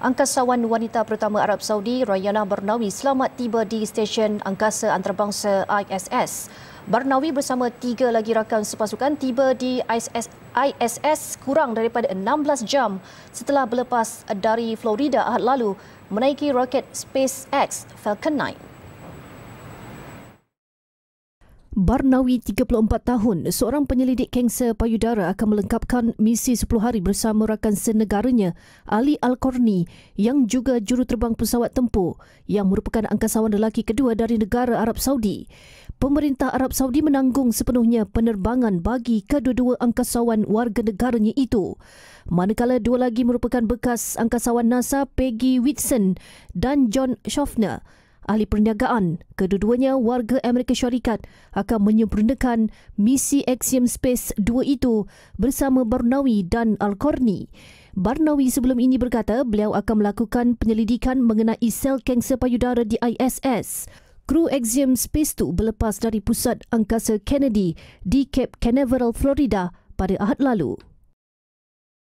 Angkasawan wanita pertama Arab Saudi, Rayana Barnawi, selamat tiba di Stesen Angkasa Antarabangsa ISS. Barnawi bersama tiga lagi rakan sepasukan tiba di ISS, ISS kurang daripada 16 jam setelah berlepas dari Florida ahad lalu menaiki roket SpaceX Falcon 9. Barnawi 34 tahun, seorang penyelidik kanser payudara akan melengkapkan misi 10 hari bersama rakan senegaranya Ali Al-Korni yang juga juruterbang pesawat tempur yang merupakan angkasawan lelaki kedua dari negara Arab Saudi. Pemerintah Arab Saudi menanggung sepenuhnya penerbangan bagi kedua-dua angkasawan warga negaranya itu. Manakala dua lagi merupakan bekas angkasawan NASA Peggy Whitson dan John Schaffner ahli perniagaan, kedua-duanya warga Amerika Syarikat akan menyempurnakan misi Axiom Space 2 itu bersama Barnawi dan Al-Qarni. Barnawi sebelum ini berkata beliau akan melakukan penyelidikan mengenai sel kanser payudara di ISS. Kru Axiom Space 2 berlepas dari pusat angkasa Kennedy di Cape Canaveral, Florida pada Ahad lalu.